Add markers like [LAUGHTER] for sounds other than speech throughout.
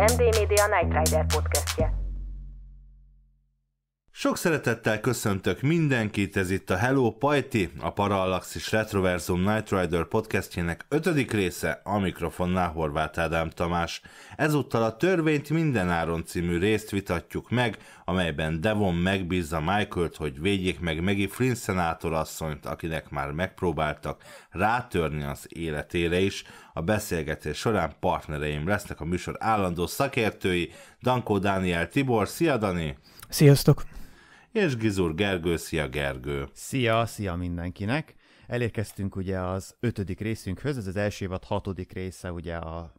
MD Media Night Rider podcastje. Sok szeretettel köszöntök mindenkit, ez itt a Hello Pajti, a Parallaxis Retroversum Night Rider podcastjének ötödik része, a mikrofonnál Horváth Ádám Tamás. Ezúttal a Törvényt mindenáron című részt vitatjuk meg, amelyben Devon megbízza Michael-t, hogy védjék meg Megi Flynn szenátorasszonyt, akinek már megpróbáltak rátörni az életére is. A beszélgetés során partnereim lesznek a műsor állandó szakértői, Dankó Dániel Tibor, szia Dani! Sziasztok! és Gizur Gergő, szia Gergő! Szia, szia mindenkinek! Elérkeztünk ugye az ötödik részünkhöz, ez az első évad hatodik része ugye a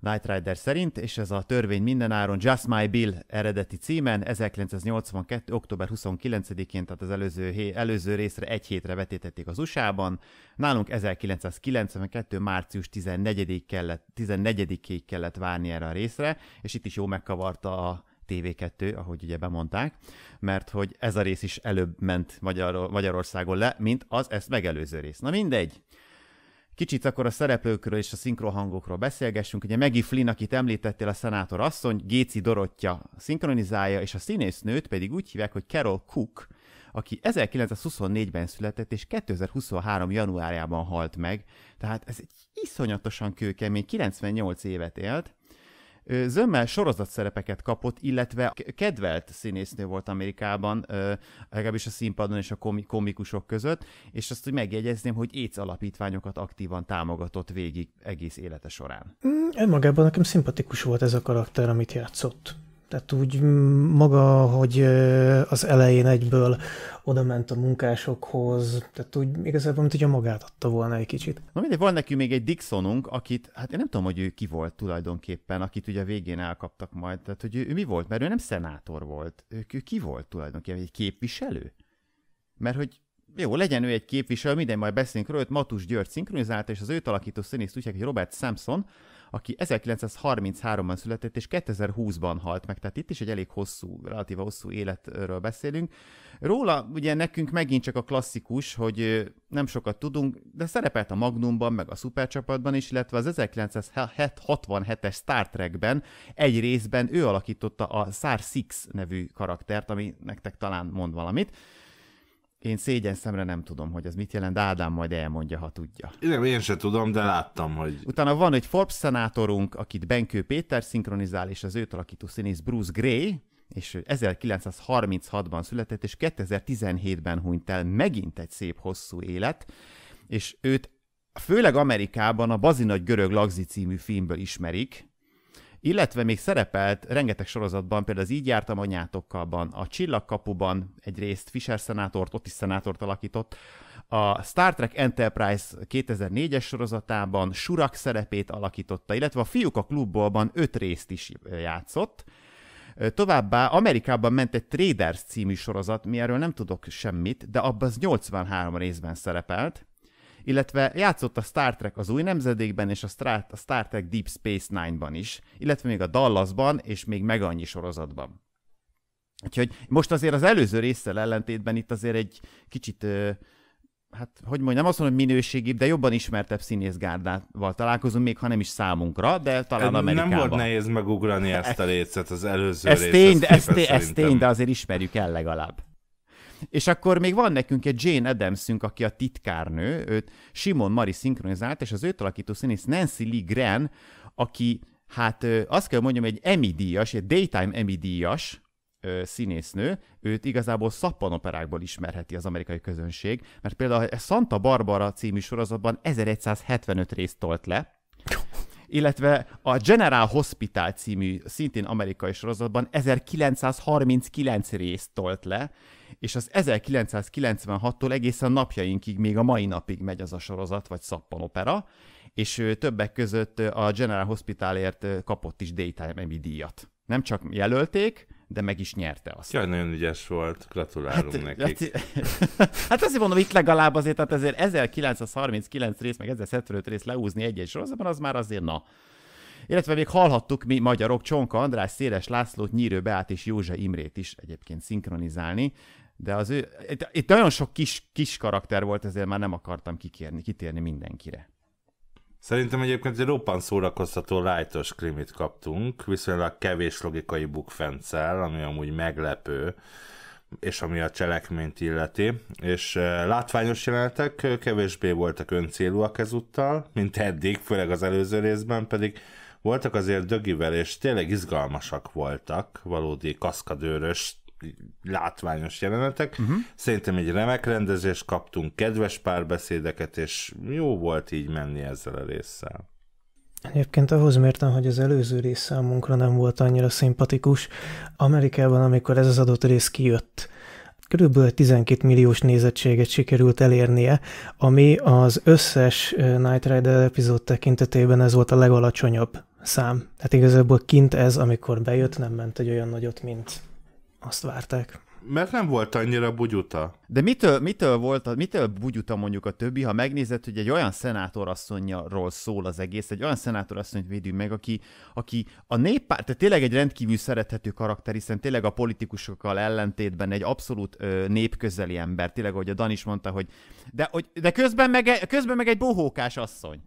Knight Rider szerint, és ez a törvény mindenáron Just My Bill eredeti címen 1982. október 29-én, tehát az előző, előző részre egy hétre vetítették az USA-ban. Nálunk 1992. március 14-ig kellett, 14 kellett várni erre a részre, és itt is jó megkavarta a TV2, ahogy ugye bemondták, mert hogy ez a rész is előbb ment Magyar- Magyarországon le, mint az ezt megelőző rész. Na mindegy. Kicsit akkor a szereplőkről és a szinkrohangokról beszélgessünk. Ugye Megi Flynn, akit említettél, a szenátor asszony, Géci Dorottya szinkronizálja, és a színésznőt pedig úgy hívják, hogy Carol Cook, aki 1924-ben született, és 2023. januárjában halt meg, tehát ez egy iszonyatosan kőkemény, 98 évet élt, zömmel sorozatszerepeket kapott, illetve kedvelt színésznő volt Amerikában, legalábbis a színpadon és a komikusok között, és azt hogy megjegyezném, hogy éc alapítványokat aktívan támogatott végig egész élete során. Mm, önmagában nekem szimpatikus volt ez a karakter, amit játszott. Tehát úgy maga, hogy az elején egyből oda ment a munkásokhoz, tehát úgy igazából, mint hogy a magát adta volna egy kicsit. Na mindegy, van nekünk még egy Dixonunk, akit, hát én nem tudom, hogy ő ki volt tulajdonképpen, akit ugye a végén elkaptak majd, tehát hogy ő, ő mi volt, mert ő nem szenátor volt, ő, ő ki volt tulajdonképpen, egy képviselő? Mert hogy jó, legyen ő egy képviselő, minden majd beszélünk róla, őt Matus György szinkronizálta, és az őt alakító színészt úgy hogy Robert Samson, aki 1933-ban született, és 2020-ban halt meg, tehát itt is egy elég hosszú, relatíva hosszú életről beszélünk. Róla ugye nekünk megint csak a klasszikus, hogy nem sokat tudunk, de szerepelt a Magnumban, meg a szupercsapatban is, illetve az 1967-es Star Trekben egy részben ő alakította a Sar Six nevű karaktert, ami nektek talán mond valamit. Én szégyen szemre nem tudom, hogy ez mit jelent, de Ádám majd elmondja, ha tudja. Igen, én sem tudom, de láttam, hogy... Utána van egy Forbes szenátorunk, akit Benkő Péter szinkronizál, és az őt alakító színész Bruce Gray, és 1936-ban született, és 2017-ben hunyt el megint egy szép hosszú élet, és őt főleg Amerikában a Bazinagy Görög Lagzi című filmből ismerik, illetve még szerepelt rengeteg sorozatban, például az Így jártam anyátokkalban, a Csillagkapuban egyrészt Fisher szenátort, ott is szenátort alakított, a Star Trek Enterprise 2004-es sorozatában Surak szerepét alakította, illetve a Fiúk a klubbólban öt részt is játszott, Továbbá Amerikában ment egy Traders című sorozat, mi erről nem tudok semmit, de abban az 83 részben szerepelt, illetve játszott a Star Trek az új nemzedékben, és a Star, Trek Deep Space Nine-ban is, illetve még a Dallasban, és még meg annyi sorozatban. Úgyhogy most azért az előző résszel ellentétben itt azért egy kicsit, hát hogy mondjam, azt mondom, minőségibb, de jobban ismertebb színészgárdával találkozunk, még ha nem is számunkra, de talán Amerikában. Nem volt nehéz megugrani ezt a részt az előző ez tény, ez, tény, ez tény, de azért ismerjük el legalább. És akkor még van nekünk egy Jane Adamsünk, aki a titkárnő, őt Simon Mari szinkronizált, és az őt alakító színész Nancy Lee Gren, aki hát azt kell mondjam, egy Emmy díjas, egy Daytime Emmy díjas, színésznő, őt igazából szappanoperákból ismerheti az amerikai közönség, mert például a Santa Barbara című sorozatban 1175 részt tolt le, illetve a General Hospital című szintén amerikai sorozatban 1939 részt tolt le, és az 1996-tól egészen napjainkig, még a mai napig megy az a sorozat, vagy szappanopera, és többek között a General Hospitalért kapott is Daytime Emmy díjat. Nem csak jelölték, de meg is nyerte azt. Jaj, nagyon ügyes volt, gratulálunk hát, nekik. Hát, hát azért mondom, itt legalább azért, tehát ezért 1939 rész, meg 1075 rész leúzni egy-egy sorozatban, az már azért na. Illetve még hallhattuk mi magyarok Csonka András, Széles Lászlót, Nyírő Beát és Józsa Imrét is egyébként szinkronizálni. De az ő, itt, itt nagyon sok kis, kis karakter volt, ezért már nem akartam kikérni, kitérni mindenkire. Szerintem egyébként egy roppan szórakoztató lightos krimit kaptunk, viszonylag kevés logikai bukfencel, ami amúgy meglepő, és ami a cselekményt illeti, és eh, látványos jelenetek eh, kevésbé voltak öncélúak ezúttal, mint eddig, főleg az előző részben, pedig voltak azért dögivel, és tényleg izgalmasak voltak, valódi kaszkadőrös látványos jelenetek. Uh-huh. Szerintem egy remek rendezést kaptunk, kedves párbeszédeket, és jó volt így menni ezzel a résszel. Egyébként ahhoz mértem, hogy az előző rész számunkra nem volt annyira szimpatikus. Amerikában, amikor ez az adott rész kijött, körülbelül 12 milliós nézettséget sikerült elérnie, ami az összes Night Rider epizód tekintetében ez volt a legalacsonyabb szám. Tehát igazából kint ez, amikor bejött, nem ment egy olyan nagyot, mint azt várták. Mert nem volt annyira bugyuta. De mitől, mitől, volt, mitől bugyuta mondjuk a többi, ha megnézed, hogy egy olyan szenátorasszonyról szól az egész, egy olyan szenátorasszonyt védünk meg, aki, aki a néppárt, tehát tényleg egy rendkívül szerethető karakter, hiszen tényleg a politikusokkal ellentétben egy abszolút ö, népközeli ember, tényleg, ahogy a Dan is mondta, hogy de, hogy, de közben, meg, e- közben meg egy bohókás asszony.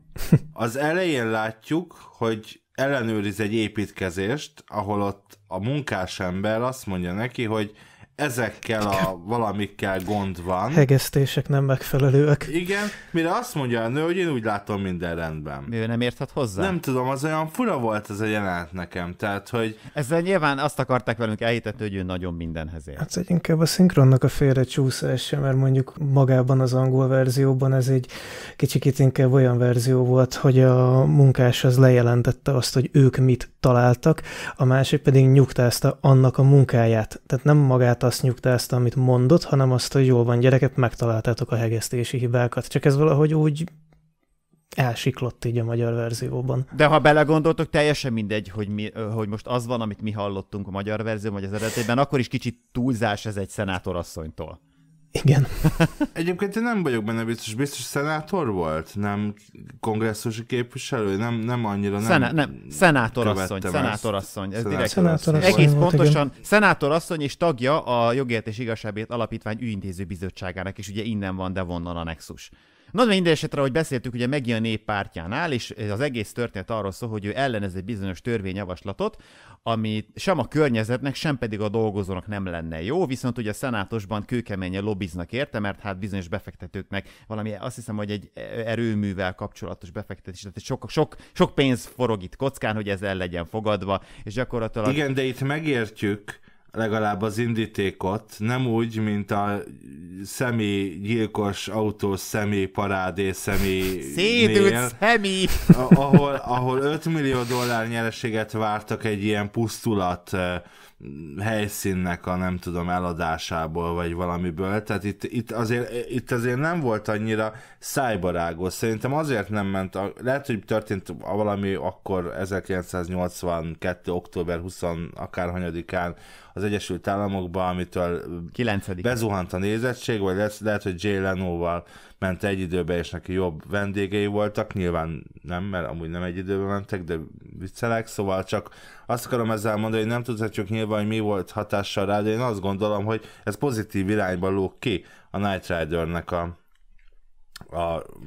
az elején látjuk, hogy ellenőriz egy építkezést, ahol ott a munkás ember azt mondja neki, hogy ezekkel a valamikkel gond van. Hegesztések nem megfelelőek. Igen, mire azt mondja a nő, hogy én úgy látom minden rendben. Mi nem érthet hozzá. Nem tudom, az olyan fura volt ez a jelenet nekem, tehát hogy... Ezzel nyilván azt akarták velünk elhitetni, hogy ő nagyon mindenhez ért. Hát ez inkább a szinkronnak a csúszása, mert mondjuk magában az angol verzióban ez egy kicsikét inkább olyan verzió volt, hogy a munkás az lejelentette azt, hogy ők mit találtak, a másik pedig nyugtázta annak a munkáját. Tehát nem magát azt nyugtázta, amit mondott, hanem azt, hogy jól van gyerekek, megtaláltátok a hegesztési hibákat. Csak ez valahogy úgy elsiklott így a magyar verzióban. De ha belegondoltok, teljesen mindegy, hogy, mi, hogy most az van, amit mi hallottunk a magyar verzióban, vagy az eredetében, akkor is kicsit túlzás ez egy szenátorasszonytól. Igen. [LAUGHS] Egyébként én nem vagyok benne biztos, biztos szenátor volt, nem kongresszusi képviselő, nem, nem annyira nem Szena- nem, szenátor asszony, szenátor asszony, ez direkt szenátor asszony. Egész volt, pontosan, igen. szenátor asszony és tagja a Jogért és Igazságért Alapítvány ügyintéző bizottságának, és ugye innen van de vonnan a nexus. Na, de minden esetre, ahogy beszéltük, ugye Megi a néppártjánál, és az egész történet arról szól, hogy ő ellenez egy bizonyos törvényjavaslatot, ami sem a környezetnek, sem pedig a dolgozónak nem lenne jó, viszont ugye a szenátusban kőkeményen lobbiznak érte, mert hát bizonyos befektetőknek valami, azt hiszem, hogy egy erőművel kapcsolatos befektetés, tehát sok, sok, sok pénz forog itt kockán, hogy ez el legyen fogadva, és gyakorlatilag... Igen, de itt megértjük, legalább az indítékot, nem úgy, mint a személy gyilkos autó személy parádé személy Szédült személy! ahol, ahol 5 millió dollár nyereséget vártak egy ilyen pusztulat eh, helyszínnek a nem tudom eladásából, vagy valamiből. Tehát itt, itt, azért, itt azért nem volt annyira szájbarágos. Szerintem azért nem ment, a, lehet, hogy történt valami akkor 1982. október 20 akárhanyadikán az Egyesült Államokban, amitől 9. bezuhant a nézettség, vagy lehet, lehet hogy Jay Lenoval ment egy időbe, és neki jobb vendégei voltak, nyilván nem, mert amúgy nem egy időben mentek, de viccelek, szóval csak azt akarom ezzel mondani, hogy nem tudhatjuk nyilván, hogy mi volt hatással rá, de én azt gondolom, hogy ez pozitív irányba lóg ki a Night Rider-nek a a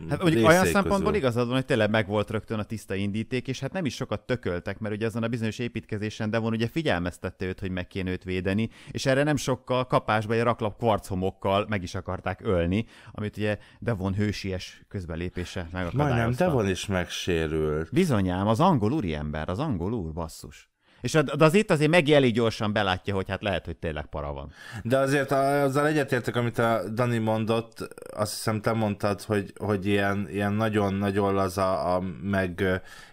hát mondjuk olyan szempontból igazad van, hogy tényleg megvolt rögtön a tiszta indíték, és hát nem is sokat tököltek, mert ugye azon a bizonyos építkezésen Devon ugye figyelmeztette őt, hogy meg kéne őt védeni, és erre nem sokkal kapásba egy raklap kvarchomokkal meg is akarták ölni, amit ugye Devon hősies közbelépése megakadályozta. Majdnem Devon is megsérült. Bizonyám, az angol úriember, az angol úr basszus. És az, az itt azért Megi elég gyorsan belátja, hogy hát lehet, hogy tényleg para van. De azért azzal egyetértek, amit a Dani mondott, azt hiszem te mondtad, hogy, hogy ilyen, ilyen nagyon-nagyon az a, meg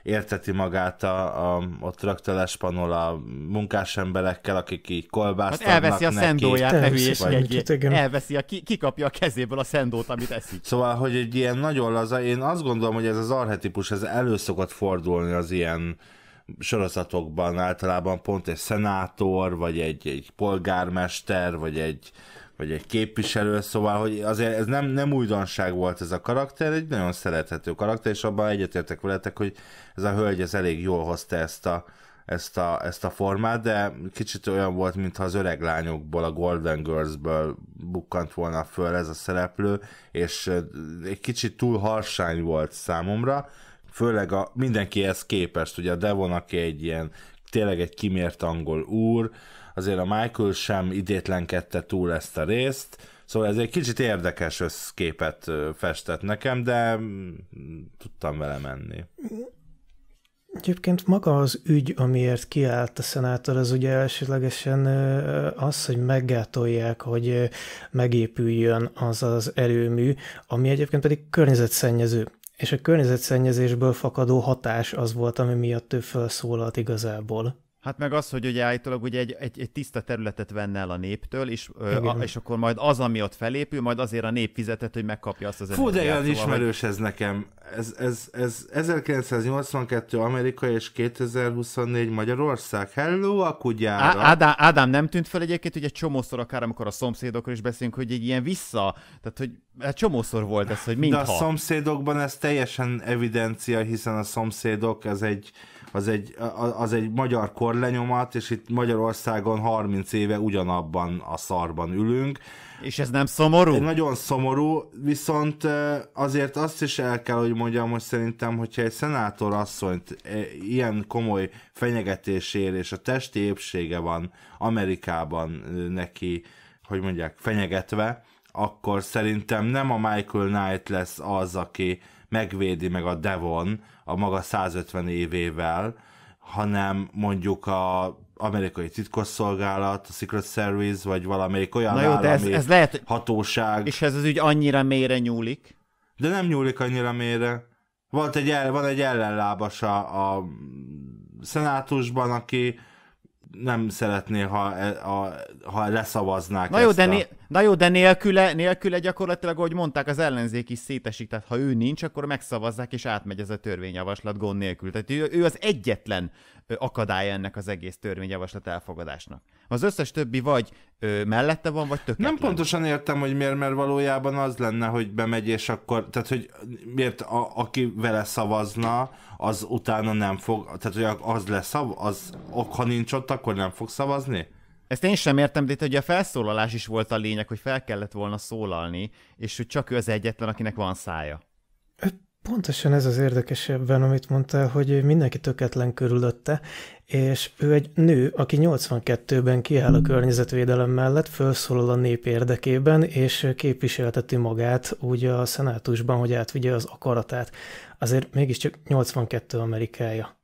érteti magát a, a, a rögteles a munkás emberekkel, akik így kolbászt hát elveszi a szendóját, ne Elveszi, a, ki, kikapja a kezéből a szendót, amit eszik. Szóval, hogy egy ilyen nagyon laza, én azt gondolom, hogy ez az arhetipus, ez elő szokott fordulni az ilyen sorozatokban általában pont egy szenátor, vagy egy, egy polgármester, vagy egy, vagy egy képviselő, szóval, hogy azért ez nem, nem újdonság volt ez a karakter, egy nagyon szerethető karakter, és abban egyetértek veletek, hogy ez a hölgy ez elég jól hozta ezt a, ezt a, ezt a formát, de kicsit olyan volt, mintha az öreg lányokból, a Golden Girls-ből bukkant volna föl ez a szereplő, és egy kicsit túl harsány volt számomra, főleg a mindenkihez képest, ugye a Devon, aki egy ilyen, tényleg egy kimért angol úr, azért a Michael sem idétlenkedte túl ezt a részt, szóval ez egy kicsit érdekes összképet festett nekem, de mm, tudtam vele menni. Egyébként maga az ügy, amiért kiállt a szenátor, az ugye elsőlegesen az, hogy meggátolják, hogy megépüljön az az erőmű, ami egyébként pedig környezetszennyező és a környezetszennyezésből fakadó hatás az volt, ami miatt ő felszólalt igazából. Hát meg az, hogy ugye állítólag ugye egy, egy, egy tiszta területet venne el a néptől, és, ö, a, és akkor majd az, ami ott felépül, majd azért a nép fizetett, hogy megkapja azt az Fú, de olyan szóval, ismerős ez nekem. Ez, ez, ez 1982 Amerika és 2024 Magyarország. Hello a kutyára! Ádám, Ádám, nem tűnt fel egyébként, hogy egy csomószor akár, amikor a szomszédokról is beszélünk, hogy egy ilyen vissza, tehát hogy hát csomószor volt ez, hogy mintha. De a szomszédokban ez teljesen evidencia, hiszen a szomszédok ez egy az egy, az egy magyar korlenyomat, és itt Magyarországon 30 éve ugyanabban a szarban ülünk. És ez nem szomorú? Ez nagyon szomorú, viszont azért azt is el kell, hogy mondjam, hogy szerintem, hogyha egy szenátor asszonyt ilyen komoly fenyegetésér és a testi épsége van Amerikában neki, hogy mondják, fenyegetve, akkor szerintem nem a Michael Knight lesz az, aki megvédi meg a Devon, a maga 150 évével, hanem mondjuk a amerikai titkosszolgálat, a Secret Service, vagy valamelyik olyan Na jó, állami ez, ez lehet, hatóság. És ez az ügy annyira mélyre nyúlik? De nem nyúlik annyira mélyre. Volt egy, el, van egy ellenlábas a, a mm, szenátusban, aki nem szeretné, ha, e, a, ha leszavaznák na jó, ezt de a... né, na jó, de nélküle, nélküle gyakorlatilag, ahogy mondták, az ellenzék is szétesik, tehát ha ő nincs, akkor megszavazzák, és átmegy ez a törvényjavaslat gond nélkül. Tehát ő, ő az egyetlen akadály ennek az egész törvényjavaslat elfogadásnak. Az összes többi vagy ö, mellette van, vagy tökéletlen. Nem pontosan értem, hogy miért, mert valójában az lenne, hogy bemegy, és akkor, tehát hogy miért a, aki vele szavazna, az utána nem fog, tehát hogy az lesz, az, ha nincs ott, akkor nem fog szavazni? Ezt én sem értem, de itt ugye a felszólalás is volt a lényeg, hogy fel kellett volna szólalni, és hogy csak ő az egyetlen, akinek van szája. Pontosan ez az érdekesebben, amit mondta, hogy mindenki töketlen körülötte, és ő egy nő, aki 82-ben kiáll a hmm. környezetvédelem mellett, felszólal a nép érdekében, és képviselteti magát úgy a szenátusban, hogy átvigye az akaratát. Azért mégiscsak 82 Amerikája.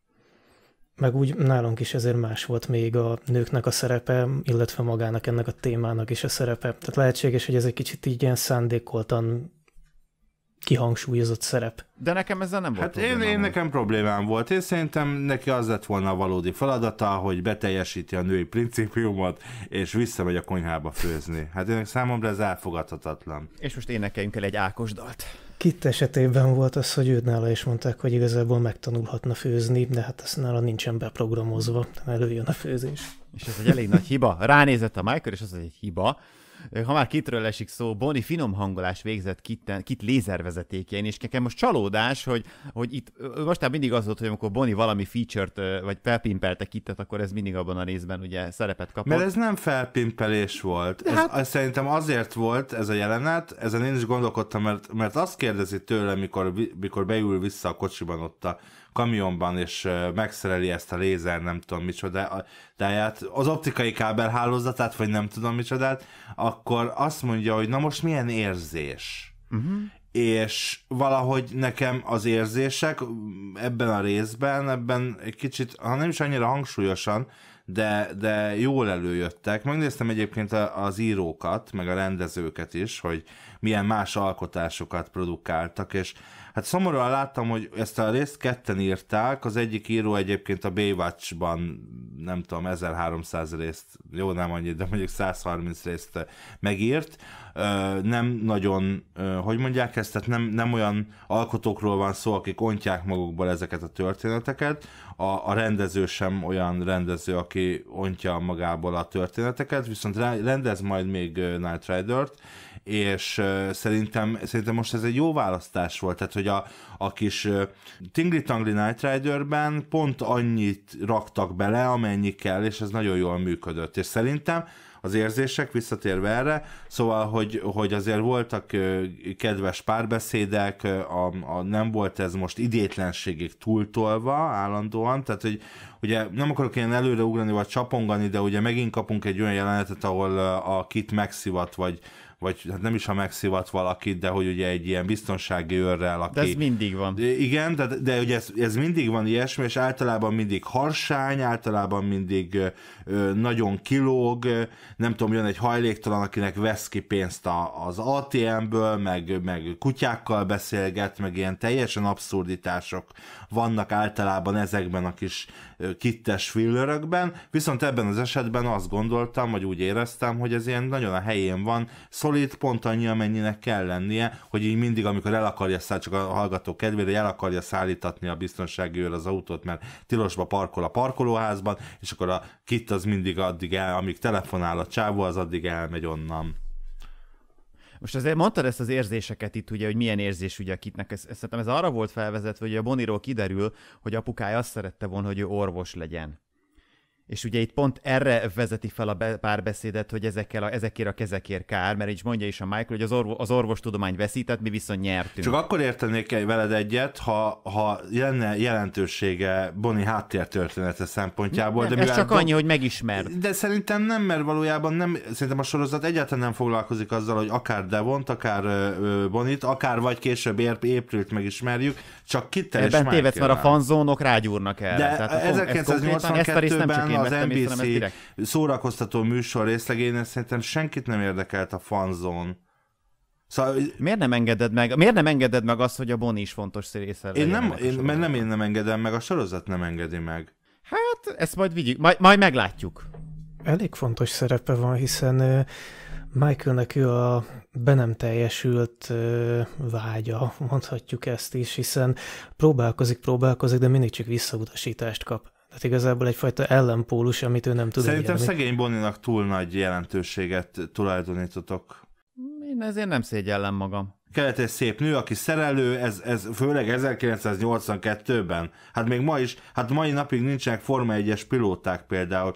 Meg úgy nálunk is ezért más volt még a nőknek a szerepe, illetve magának ennek a témának is a szerepe. Tehát lehetséges, hogy ez egy kicsit így ilyen szándékoltan kihangsúlyozott szerep. De nekem ezzel nem volt Hát én, én nekem problémám volt. Én szerintem neki az lett volna a valódi feladata, hogy beteljesíti a női principiumot, és visszamegy a konyhába főzni. Hát én számomra ez elfogadhatatlan. És most énekeljünk el egy Ákos dalt. Kit esetében volt az, hogy őt nála is mondták, hogy igazából megtanulhatna főzni, de hát ezt nála nincsen beprogramozva, előjön a főzés. És ez egy elég nagy hiba. Ránézett a Michael, és az egy hiba, ha már kitről esik szó, Boni finom hangolás végzett kit, kit lézervezetékén, és nekem most csalódás, hogy, hogy itt most már mindig az volt, hogy amikor Boni valami feature-t, vagy felpimpelte kitet, akkor ez mindig abban a részben ugye szerepet kapott. Mert ez nem felpimpelés volt. ez, hát... ez, szerintem azért volt ez a jelenet, ezen én is gondolkodtam, mert, mert azt kérdezi tőle, mikor, mikor beül vissza a kocsiban ott a kamionban, és megszereli ezt a lézer, nem tudom micsodáját, az optikai kábelhálózatát, vagy nem tudom micsodát, akkor azt mondja, hogy na most milyen érzés. Uh-huh. És valahogy nekem az érzések mm, ebben a részben, ebben egy kicsit, ha nem is annyira hangsúlyosan, de, de jól előjöttek. Megnéztem egyébként az írókat, meg a rendezőket is, hogy milyen más alkotásokat produkáltak, és hát szomorúan láttam, hogy ezt a részt ketten írták, az egyik író egyébként a Baywatch-ban, nem tudom, 1300 részt, jó nem annyit, de mondjuk 130 részt megírt, nem nagyon, hogy mondják ezt, tehát nem, nem olyan alkotókról van szó, akik ontják magukból ezeket a történeteket, a, a rendező sem olyan rendező, aki ontja magából a történeteket, viszont rendez majd még Night Rider-t, és szerintem, szerintem most ez egy jó választás volt, tehát hogy a, a kis Tingli Tangli Night Riderben pont annyit raktak bele, amennyi kell, és ez nagyon jól működött, és szerintem az érzések, visszatérve erre, szóval, hogy, hogy azért voltak kedves párbeszédek, a, a, nem volt ez most idétlenségig túltolva állandóan, tehát hogy ugye nem akarok ilyen előre ugrani vagy csapongani, de ugye megint kapunk egy olyan jelenetet, ahol a Kit megszivat, vagy vagy hát nem is ha megszivat valakit, de hogy ugye egy ilyen biztonsági őrrel, aki... De ez mindig van. Igen, de, de ugye ez, ez mindig van ilyesmi, és általában mindig harsány, általában mindig ö, nagyon kilóg, nem tudom, jön egy hajléktalan, akinek vesz ki pénzt a, az ATM-ből, meg, meg kutyákkal beszélget, meg ilyen teljesen abszurditások, vannak általában ezekben a kis kittes fillerökben, viszont ebben az esetben azt gondoltam, vagy úgy éreztem, hogy ez ilyen nagyon a helyén van, szolid, pont annyi, amennyinek kell lennie, hogy így mindig, amikor el akarja szállítani, csak a hallgató kedvére, el akarja szállítatni a biztonsági őr az autót, mert tilosba parkol a parkolóházban, és akkor a kit az mindig addig el, amíg telefonál a csávó, az addig elmegy onnan. Most azért mondtad ezt az érzéseket itt, ugye, hogy milyen érzés ugye kitnek. Ez, ez, szerintem ez arra volt felvezetve, hogy a Boniról kiderül, hogy apukája azt szerette volna, hogy ő orvos legyen. És ugye itt pont erre vezeti fel a párbeszédet, hogy ezekkel a, ezekért a kezekért kár, mert így mondja is a Michael, hogy az, orvo, az orvostudomány veszített, mi viszont nyertünk. Csak akkor értenék veled egyet, ha, ha lenne jelentősége Bonnie háttértörténete szempontjából. Nem, de ez csak annyi, hogy megismer. De szerintem nem, mert valójában nem, szerintem a sorozat egyáltalán nem foglalkozik azzal, hogy akár Devont, akár Bonit, akár vagy később Éprilt megismerjük, csak Kitter Ebben tévedsz, mert a fanzónok rágyúrnak el. De Tehát, 1982-ben az NBC szórakoztató műsor részlegén szerintem senkit nem érdekelt a fanzón. Szóval, miért nem engeded meg, miért nem engeded meg azt, hogy a Bonnie is fontos része én nem, én, mert nem én nem engedem meg, a sorozat nem engedi meg. Hát, ezt majd vigyük, majd, majd meglátjuk. Elég fontos szerepe van, hiszen Michaelnek ő a be nem teljesült vágya, mondhatjuk ezt is, hiszen próbálkozik, próbálkozik, de mindig csak visszautasítást kap tehát igazából egyfajta ellenpólus, amit ő nem tud. Szerintem elérni. szegény Boninak túl nagy jelentőséget tulajdonítotok. Én ezért nem szégyellem magam. Kellett egy szép nő, aki szerelő, ez, ez főleg 1982-ben. Hát még ma is, hát mai napig nincsenek Forma 1-es pilóták például.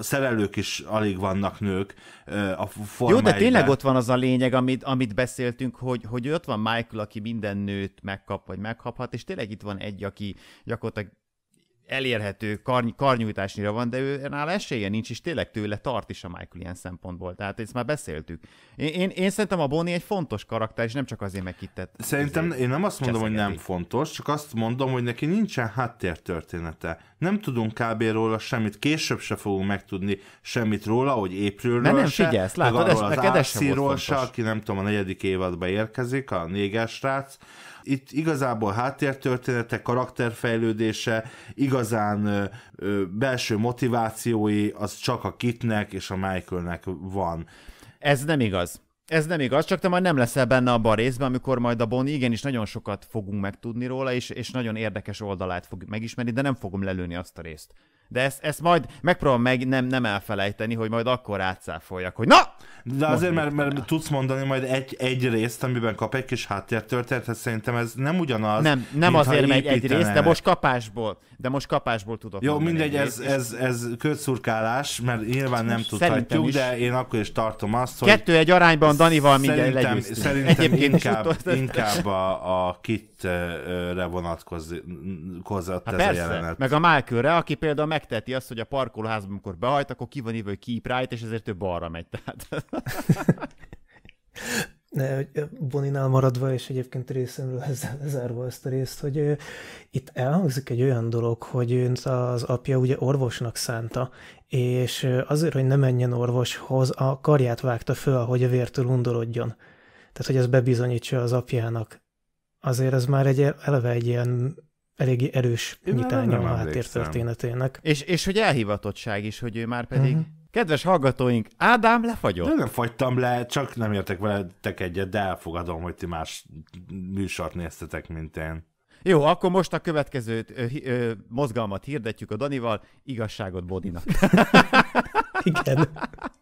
Szerelők is alig vannak nők a Forma Jó, de tényleg ott van az a lényeg, amit, amit beszéltünk, hogy, hogy ott van Michael, aki minden nőt megkap, vagy megkaphat, és tényleg itt van egy, aki gyakorlatilag elérhető, karny, karnyújtásnyira van, de ő nála esélye nincs, és tényleg tőle tart is a Michael ilyen szempontból. Tehát ezt már beszéltük. Én, én, én szerintem a Bonnie egy fontos karakter, és nem csak azért megkittett. Szerintem én nem azt mondom, hogy nem fontos, csak azt mondom, hogy neki nincsen háttértörténete. Nem tudunk kb. róla semmit, később se fogunk megtudni semmit róla, hogy épről Mert nem se, figyelsz, látod, ez, az az, az, az se aki nem tudom, a negyedik évadba érkezik, a négyes srác, itt igazából háttértörténete, karakterfejlődése, igazán ö, ö, belső motivációi, az csak a Kitnek és a Michaelnek van. Ez nem igaz. Ez nem igaz, csak te majd nem leszel benne abban a részben, amikor majd a Bonnie igenis nagyon sokat fogunk megtudni róla, és, és nagyon érdekes oldalát fogjuk megismerni, de nem fogom lelőni azt a részt. De ezt, ezt majd megpróbálom meg nem, nem elfelejteni, hogy majd akkor átszáfoljak, hogy na! De azért, mert, mert, mert tudsz mondani majd egy, egy részt, amiben kap egy kis háttértörténetet, hát szerintem ez nem ugyanaz. Nem, nem azért megy egy részt, de most kapásból. De most kapásból tudok. Jó, mindegy, ez, ez, ez közszurkálás, mert nyilván nem tudhatjuk, de én akkor is tartom azt, hogy... Kettő egy arányban Danival mindjárt legyőztünk. Szerintem Egyébként inkább, inkább a, a kitre hát vonatkozott ez persze, a jelenet. meg a Málkőre, aki például meg megteheti azt, hogy a parkolóházban, amikor behajt, akkor ki van írva, hogy keep right, és ezért ő balra megy. Tehát. ne, [LAUGHS] Boninál maradva, és egyébként részemről ezzel lezárva ezt a részt, hogy itt elhangzik egy olyan dolog, hogy önt az apja ugye orvosnak szánta, és azért, hogy ne menjen orvoshoz, a karját vágta föl, hogy a vértől undorodjon. Tehát, hogy ez bebizonyítsa az apjának. Azért ez már egy e-, eleve egy ilyen eléggé erős nyitánya a történetének. És, és hogy elhivatottság is, hogy ő már pedig... Uh-huh. Kedves hallgatóink, Ádám lefagyott. De nem fagytam le, csak nem értek veletek egyet, de elfogadom, hogy ti más műsort néztetek, mint én. Jó, akkor most a következő mozgalmat hirdetjük a Danival, igazságot Bodinak. [LAUGHS] Igen.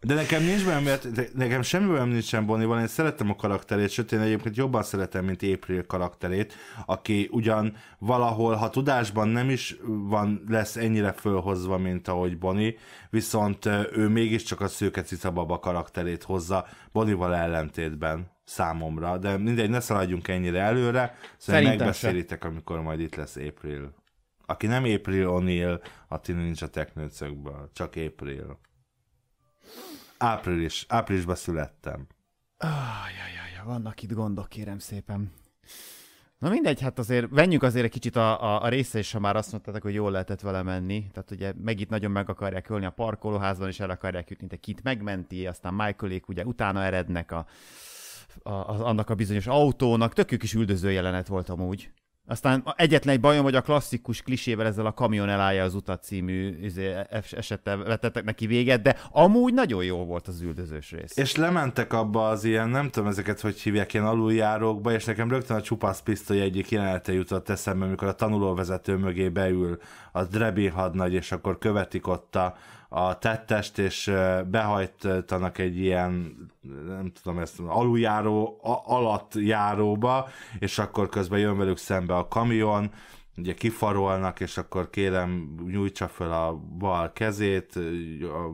De nekem nincs bajom, mert nekem semmi bajom nincsen Bonnie-val, én szerettem a karakterét, sőt én egyébként jobban szeretem, mint April karakterét, aki ugyan valahol, ha tudásban nem is van, lesz ennyire fölhozva, mint ahogy Boni, viszont ő mégiscsak a szőke cicababa karakterét hozza Bonnie-val ellentétben számomra, de mindegy, ne szaladjunk ennyire előre, szóval megbeszélitek, se. amikor majd itt lesz April. Aki nem April O'Neill, a ti nincs a technőcökből, csak April. Április, áprilisban születtem. Ah, jaj, jaj, jaj, vannak itt gondok, kérem szépen. Na mindegy, hát azért venjük azért egy kicsit a, a, a része is, ha már azt mondtátok, hogy jól lehetett vele menni. Tehát ugye meg itt nagyon meg akarják ölni a parkolóházban, és el akarják jutni, de kit megmenti, aztán Michaelék ugye utána erednek a, a, a, annak a bizonyos autónak. Tökük is üldöző jelenet volt amúgy. Aztán egyetlen egy bajom, hogy a klasszikus klisével ezzel a kamion elállja az utat című izé, esettel vetettek neki véget, de amúgy nagyon jó volt az üldözős rész. És lementek abba az ilyen, nem tudom ezeket, hogy hívják, ilyen aluljárókba, és nekem rögtön a csupasz pisztoly egyik jelenete jutott eszembe, amikor a tanulóvezető mögé beül a Drebi hadnagy, és akkor követik ott a, a tettest, és behajtanak egy ilyen, nem tudom ezt mondani, aluljáró, a, alatt járóba, és akkor közben jön velük szembe a kamion, ugye kifarolnak, és akkor kérem nyújtsa fel a bal kezét, a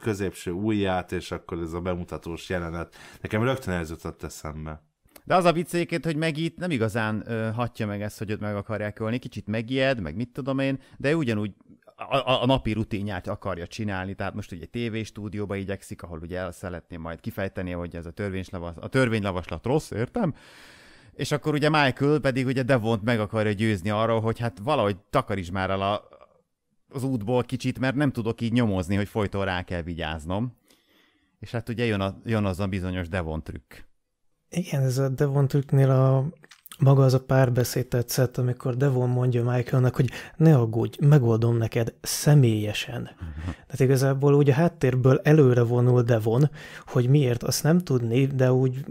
középső ujját, és akkor ez a bemutatós jelenet. Nekem rögtön ez jutott eszembe. De az a vicc hogy meg itt nem igazán ö, hatja meg ezt, hogy őt meg akarják ölni, kicsit megijed, meg mit tudom én, de ugyanúgy a, a, a napi rutinját akarja csinálni, tehát most ugye tévéstúdióba igyekszik, ahol ugye el szeretném majd kifejteni, hogy ez a, a törvénylavaslat rossz, értem? És akkor ugye Michael pedig ugye Devont meg akarja győzni arról, hogy hát valahogy takaríts már el a, az útból kicsit, mert nem tudok így nyomozni, hogy folyton rá kell vigyáznom. És hát ugye jön, a, jön az a bizonyos Devon trükk. Igen, ez a Devon trükknél a maga az a párbeszéd tetszett, amikor Devon mondja Michaelnek, hogy ne aggódj, megoldom neked személyesen. Uh-huh. Tehát igazából úgy a háttérből előre vonul Devon, hogy miért, azt nem tudni, de úgy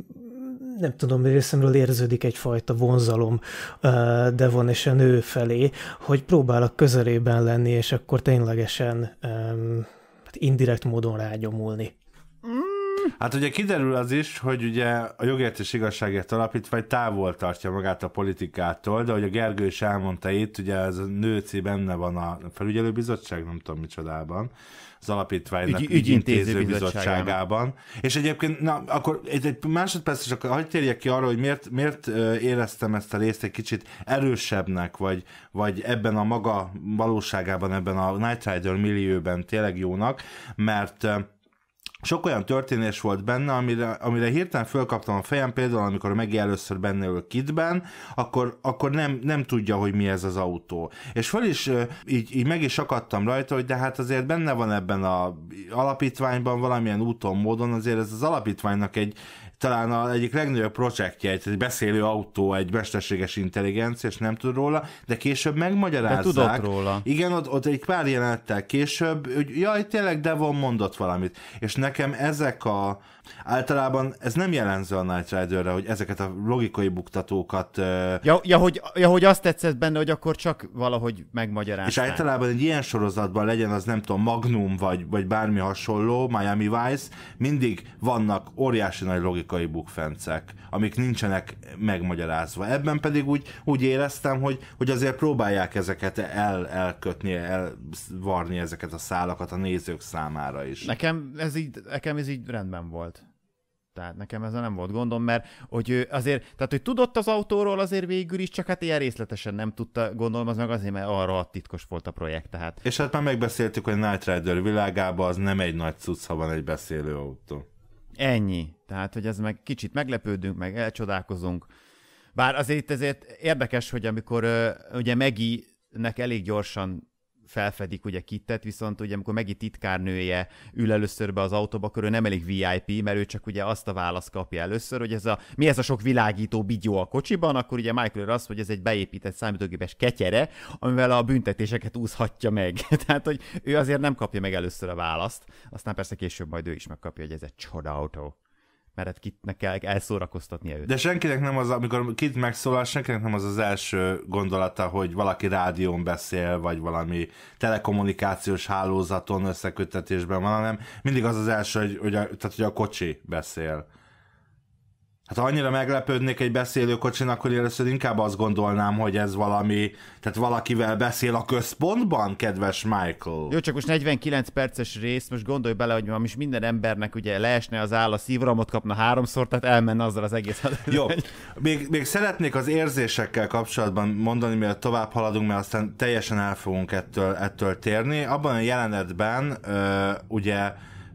nem tudom, részemről érződik egyfajta vonzalom uh, Devon és a nő felé, hogy próbálok közelében lenni, és akkor ténylegesen um, indirekt módon rágyomulni. Mm Hát ugye kiderül az is, hogy ugye a jogért és igazságért alapítvány távol tartja magát a politikától, de hogy a Gergő is elmondta itt, ugye ez a nőci benne van a felügyelőbizottság, nem tudom micsodában, az alapítványnak Ügy, ügyintéző bizottságában. És egyébként, na, akkor egy, egy másodperc, csak hagyd térjek ki arra, hogy miért, miért éreztem ezt a részt egy kicsit erősebbnek, vagy, vagy ebben a maga valóságában, ebben a Night Rider millióben tényleg jónak, mert sok olyan történés volt benne, amire, amire hirtelen fölkaptam a fejem, például amikor megjel először benne ül kitben, akkor, akkor nem, nem tudja, hogy mi ez az autó. És föl is így, így meg is akadtam rajta, hogy de hát azért benne van ebben a alapítványban valamilyen úton, módon, azért ez az alapítványnak egy, talán az egyik legnagyobb projektje, egy, egy beszélő autó, egy mesterséges intelligencia, és nem tud róla, de később megmagyarázzák. De tudott róla. Igen, ott, ott egy pár jelenettel később, hogy jaj, tényleg Devon mondott valamit. És nekem ezek a... Általában ez nem jellemző a Night Rider-re, hogy ezeket a logikai buktatókat... Ja, ja, hogy, ja hogy azt tetszett benne, hogy akkor csak valahogy megmagyarázzák. És általában egy ilyen sorozatban legyen az nem tudom, Magnum vagy, vagy bármi hasonló, Miami Vice, mindig vannak óriási nagy logikai logikai bukfencek, amik nincsenek megmagyarázva. Ebben pedig úgy, úgy éreztem, hogy, hogy azért próbálják ezeket el, elkötni, elvarni ezeket a szálakat a nézők számára is. Nekem ez így, nekem ez így rendben volt. Tehát nekem ez nem volt gondom, mert hogy ő azért, tehát hogy tudott az autóról azért végül is, csak hát ilyen részletesen nem tudta, gondolom az meg azért, mert arra a titkos volt a projekt. Tehát. És hát már megbeszéltük, hogy Night Rider világában az nem egy nagy cucc, ha van egy beszélő autó. Ennyi. Tehát, hogy ez meg kicsit meglepődünk, meg elcsodálkozunk. Bár azért ezért érdekes, hogy amikor ugye Megi nek elég gyorsan felfedik ugye Kittet, viszont ugye amikor megint titkárnője ül először be az autóba, akkor ő nem elég VIP, mert ő csak ugye azt a választ kapja először, hogy ez a, mi ez a sok világító bigyó a kocsiban, akkor ugye Michael azt, hogy ez egy beépített számítógépes ketyere, amivel a büntetéseket úszhatja meg. [LAUGHS] Tehát, hogy ő azért nem kapja meg először a választ, aztán persze később majd ő is megkapja, hogy ez egy csoda autó mert hát kitnek kell elszórakoztatnia őt. De senkinek nem az, amikor kit megszólal, senkinek nem az az első gondolata, hogy valaki rádión beszél, vagy valami telekommunikációs hálózaton összeköttetésben van, hanem mindig az az első, hogy, hogy, a, tehát, hogy a kocsi beszél Hát ha annyira meglepődnék egy beszélőkocsin, akkor először inkább azt gondolnám, hogy ez valami, tehát valakivel beszél a központban, kedves Michael. Jó, csak most 49 perces rész, most gondolj bele, hogy ma is minden embernek ugye leesne az áll, a szívramot kapna háromszor, tehát elmenne azzal az egész. Jó, még, még szeretnék az érzésekkel kapcsolatban mondani, mielőtt tovább haladunk, mert aztán teljesen el fogunk ettől, ettől térni. Abban a jelenetben ö, ugye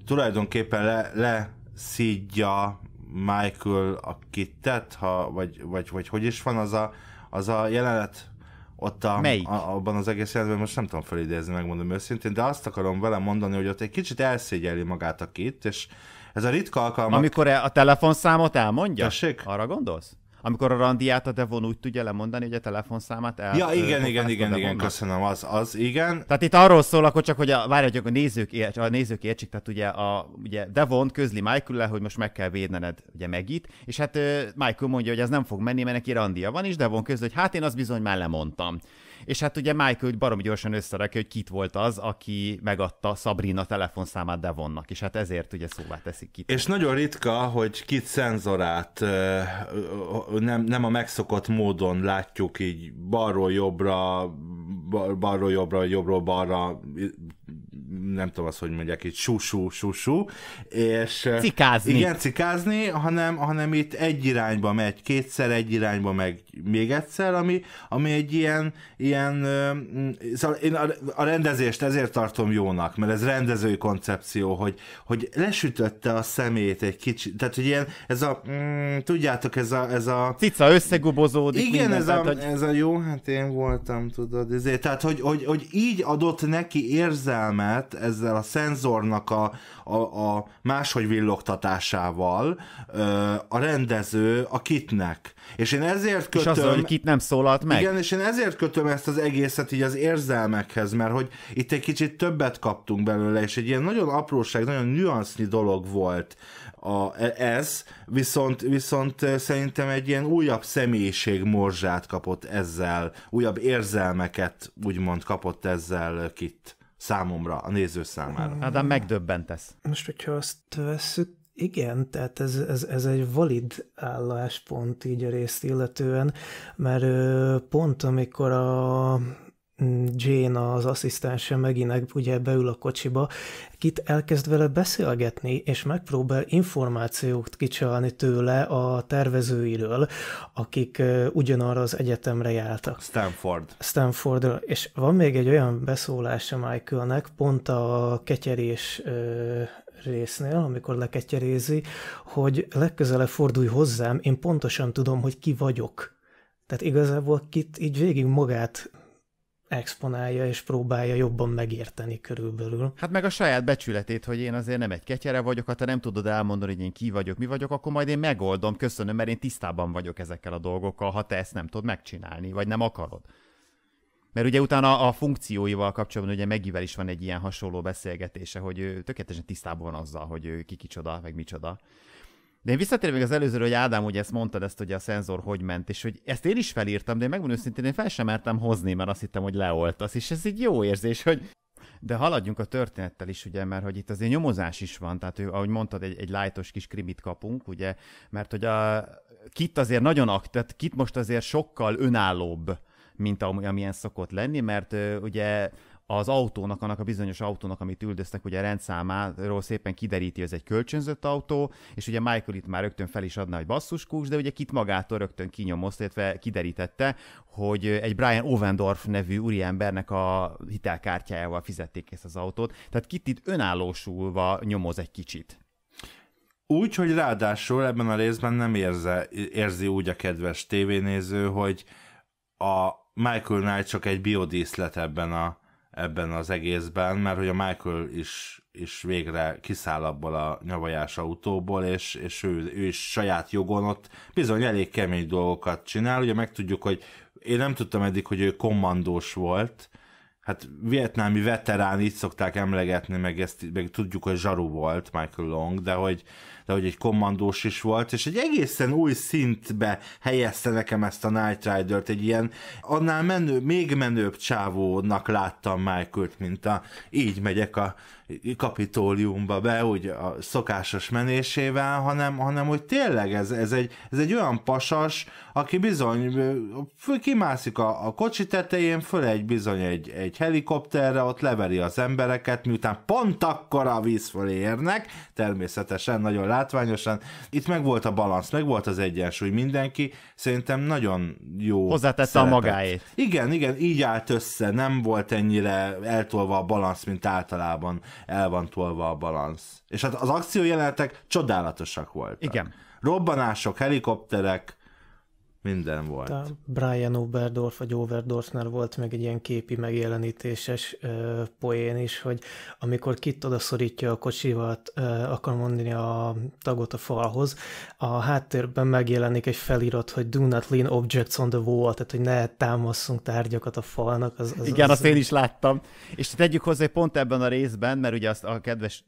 tulajdonképpen le, le szídja Michael a kittet, ha, vagy, vagy, vagy hogy is van az a, az a jelenet ott a, Melyik? a, abban az egész jelenetben, most nem tudom felidézni, megmondom őszintén, de azt akarom vele mondani, hogy ott egy kicsit elszégyeli magát a kit, és ez a ritka alkalom. Amikor e a telefonszámot elmondja? Tessék? Arra gondolsz? amikor a randiát a Devon úgy tudja lemondani, hogy a telefonszámát el... Ja, igen, igen, igen, igen, köszönöm, az, az, igen. Tehát itt arról szól, akkor csak, hogy a, várj, hogy a nézők, ér, a nézők értsék, tehát ugye, a, ugye Devon közli michael hogy most meg kell védened ugye megit, és hát Michael mondja, hogy ez nem fog menni, mert neki randia van, és Devon közli, hogy hát én azt bizony már lemondtam és hát ugye Michael barom gyorsan összerakja, hogy kit volt az, aki megadta Sabrina telefonszámát Devonnak, és hát ezért ugye szóvá teszik kit. És nagyon ritka, hogy kit szenzorát nem, nem a megszokott módon látjuk így balról jobbra, balról jobbra, jobbról balra, nem tudom azt, hogy mondják itt, susú, susú, és... Cikázni. Igen, cikázni, hanem, hanem itt egy irányba megy, kétszer egy irányba meg még egyszer, ami, ami egy ilyen, ilyen mm, szóval én a, a rendezést ezért tartom jónak, mert ez rendezői koncepció, hogy, hogy lesütötte a szemét egy kicsit, tehát hogy ilyen, ez a, mm, tudjátok, ez a, ez a... Cica összegubozódik. Igen, minden, ez, a, tehát, hogy... ez a jó, hát én voltam, tudod, ezért, tehát hogy, hogy, hogy így adott neki érzelmet ezzel a szenzornak a, a, a máshogy villogtatásával a rendező a kitnek. És én ezért kötöm... És az, hogy itt nem szólalt meg. Igen, és én ezért kötöm ezt az egészet így az érzelmekhez, mert hogy itt egy kicsit többet kaptunk belőle, és egy ilyen nagyon apróság, nagyon nüansznyi dolog volt a, e, ez, viszont, viszont szerintem egy ilyen újabb személyiség morzsát kapott ezzel, újabb érzelmeket úgymond kapott ezzel kit számomra, a néző számára. Hát, de megdöbbentesz. Most, hogyha azt veszük, igen, tehát ez, ez, ez egy valid álláspont így a részt illetően, mert pont amikor a Jane, az asszisztense megint ugye beül a kocsiba, kit elkezd vele beszélgetni, és megpróbál információt kicsalni tőle a tervezőiről, akik ugyanarra az egyetemre jártak. Stanford. Stanfordról. És van még egy olyan beszólása Michaelnek, pont a ketyerés résznél, amikor leketyerézi, hogy legközelebb fordulj hozzám, én pontosan tudom, hogy ki vagyok. Tehát igazából kit így végig magát exponálja és próbálja jobban megérteni körülbelül. Hát meg a saját becsületét, hogy én azért nem egy ketyere vagyok, ha te nem tudod elmondani, hogy én ki vagyok, mi vagyok, akkor majd én megoldom, köszönöm, mert én tisztában vagyok ezekkel a dolgokkal, ha te ezt nem tudod megcsinálni, vagy nem akarod. Mert ugye utána a funkcióival kapcsolatban ugye Megivel is van egy ilyen hasonló beszélgetése, hogy ő tökéletesen tisztában van azzal, hogy ő ki kicsoda, meg micsoda. De én visszatérve még az előzőre, hogy Ádám, hogy ezt mondtad, ezt hogy a szenzor hogy ment, és hogy ezt én is felírtam, de én megmondom őszintén, én fel sem mertem hozni, mert azt hittem, hogy leoltasz, és ez egy jó érzés, hogy de haladjunk a történettel is, ugye, mert hogy itt azért nyomozás is van, tehát hogy ahogy mondtad, egy, egy lájtos kis krimit kapunk, ugye, mert hogy a Kit azért nagyon akt, tehát Kit most azért sokkal önállóbb, mint amilyen szokott lenni, mert ugye az autónak, annak a bizonyos autónak, amit üldöztek, ugye a rendszámáról szépen kideríti, hogy ez egy kölcsönzött autó, és ugye Michael itt már rögtön fel is adná, hogy basszus de ugye kit magától rögtön kinyomozta, illetve kiderítette, hogy egy Brian Ovendorf nevű úriembernek a hitelkártyájával fizették ezt az autót, tehát kit itt önállósulva nyomoz egy kicsit. Úgy, hogy ráadásul ebben a részben nem érze, érzi úgy a kedves tévénéző, hogy a Michael Knight csak egy biodíszlet ebben a ebben az egészben, mert hogy a Michael is, is végre kiszáll abból a nyavajás autóból, és, és ő, ő is saját jogon ott bizony elég kemény dolgokat csinál. Ugye megtudjuk, hogy én nem tudtam eddig, hogy ő kommandós volt, hát vietnámi veterán így szokták emlegetni, meg ezt meg tudjuk, hogy zsaru volt Michael Long, de hogy, de hogy egy kommandós is volt, és egy egészen új szintbe helyezte nekem ezt a Night Rider-t, egy ilyen annál menő, még menőbb csávónak láttam Michael-t, mint a így megyek a kapitóliumba be, úgy a szokásos menésével, hanem, hanem hogy tényleg ez, ez, egy, ez egy olyan pasas, aki bizony kimászik a, a kocsi tetején, föl egy bizony egy, egy helikopterre, ott leveri az embereket, miután pont akkor a víz fölé érnek, természetesen, nagyon látványosan. Itt meg volt a balansz, meg volt az egyensúly, mindenki szerintem nagyon jó Hozzátette szerepet. a magáét. Igen, igen, így állt össze, nem volt ennyire eltolva a balansz, mint általában el van tolva a balansz. És hát az akciójelenetek csodálatosak voltak. Igen. Robbanások, helikopterek, minden volt. A Brian Oberdorf vagy Overdorfnál volt meg egy ilyen képi megjelenítéses ö, poén is, hogy amikor Kit odaszorítja a kocsivat, ö, akar mondani a tagot a falhoz, a háttérben megjelenik egy felirat, hogy do not lean objects on the wall, tehát hogy ne támaszunk tárgyakat a falnak. Az, az, Igen, az... azt én is láttam. És tegyük hozzá, hogy pont ebben a részben, mert ugye azt a kedves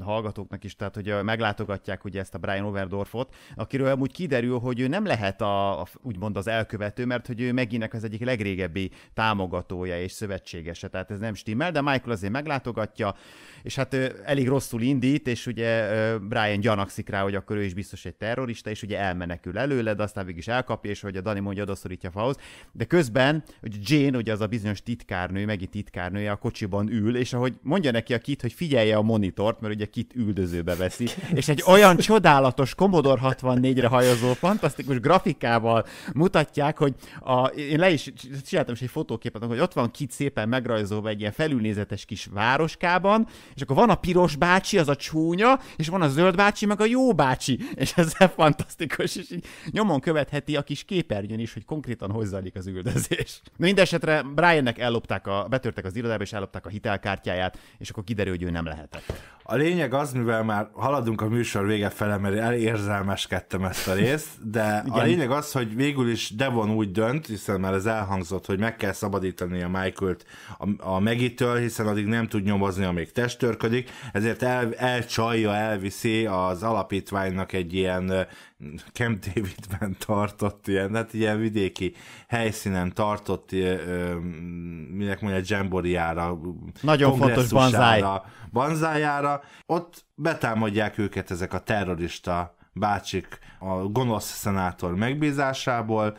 hallgatóknak is, tehát hogy meglátogatják ugye ezt a Brian Overdorfot, akiről amúgy kiderül, hogy ő nem lehet a, a úgymond az elkövető, mert hogy ő meginek az egyik legrégebbi támogatója és szövetségese, tehát ez nem stimmel, de Michael azért meglátogatja, és hát elég rosszul indít, és ugye Brian gyanakszik rá, hogy akkor ő is biztos egy terrorista, és ugye elmenekül előle, de aztán végig is elkapja, és hogy a Dani mondja, odaszorítja Faust, de közben, hogy Jane, ugye az a bizonyos titkárnő, megint titkárnője a kocsiban ül, és ahogy mondja neki a Kit, hogy figyelje a monitort, mert ugye Kit üldözőbe veszi, és egy olyan csodálatos Commodore 64-re hajozó, fantasztikus grafikával mutatják, hogy a, én le is csináltam is egy fotóképet, hogy ott van kit szépen megrajzolva egy ilyen felülnézetes kis városkában, és akkor van a piros bácsi, az a csúnya, és van a zöld bácsi, meg a jó bácsi, és ez [LAUGHS] fantasztikus, és így nyomon követheti a kis képernyőn is, hogy konkrétan hogy az üldözés. Mindenesetre Briannek ellopták a, betörtek az irodába, és ellopták a hitelkártyáját, és akkor kiderül, hogy ő nem lehetett. A lényeg az, mivel már haladunk a műsor vége fele, mert elérzelmeskedtem ezt a részt, de Igen. a lényeg az, hogy végül is Devon úgy dönt, hiszen már ez elhangzott, hogy meg kell szabadítani a Michael-t a, a Megitől, hiszen addig nem tud nyomozni, amíg testőrködik, ezért el, elcsalja, elviszi az alapítványnak egy ilyen Camp Davidben [LAUGHS] tartott ilyen, hát ilyen vidéki helyszínen tartott, minek mondja, Jamboriára. Nagyon fontos banzáj. banzájára. Ott betámadják őket ezek a terrorista bácsik a gonosz szenátor megbízásából,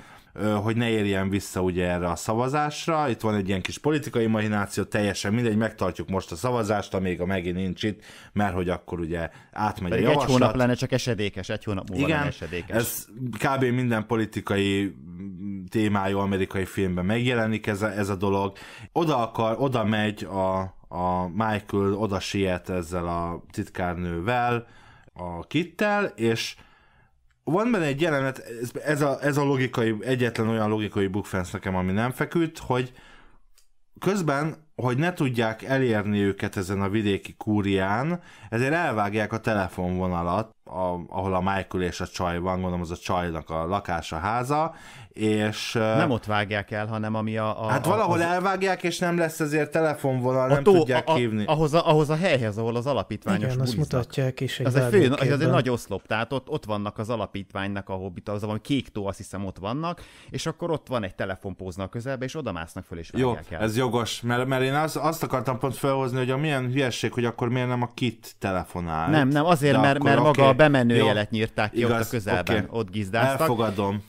hogy ne érjen vissza ugye erre a szavazásra. Itt van egy ilyen kis politikai mahináció, teljesen mindegy, megtartjuk most a szavazást, amíg a megint nincs itt, mert hogy akkor ugye átmegy Pedig a javaslat. egy hónap lenne csak esedékes, egy hónap múlva Igen, lenne esedékes. ez kb. minden politikai témájú amerikai filmben megjelenik ez a, ez a dolog. Oda akar, oda megy a, a Michael, oda siet ezzel a titkárnővel, a Kittel, és van benne egy jelenet, ez, ez, a, ez a logikai, egyetlen olyan logikai bukfensz nekem, ami nem feküdt, hogy közben, hogy ne tudják elérni őket ezen a vidéki kúrián, ezért elvágják a telefonvonalat, a, ahol a Michael és a csaj van, gondolom az a csajnak a lakása, háza, és... Nem ott vágják el, hanem ami a... a hát valahol a, az... elvágják, és nem lesz ezért telefonvonal, nem tó, tudják a, a, hívni. Ahhoz a, ahhoz a helyhez, ahol az alapítványos Igen, buliznak. azt mutatják is egy Ez egy, fő, ez egy nagy oszlop, tehát ott, ott vannak az alapítványnak a hobbit, az valami kék tó, azt hiszem ott vannak, és akkor ott van egy telefonpózna a közelbe, és oda másznak föl, és Jó, el. ez jogos, mert, mert én azt, azt akartam pont felhozni, hogy a milyen hülyeség, hogy akkor miért nem a kit telefonál. Nem, nem, azért, mert, mert, mert maga okay. a bemenőjelet nyírták ki Igaz, ott a közelben, okay. ott gizdáztak. Elfogadom.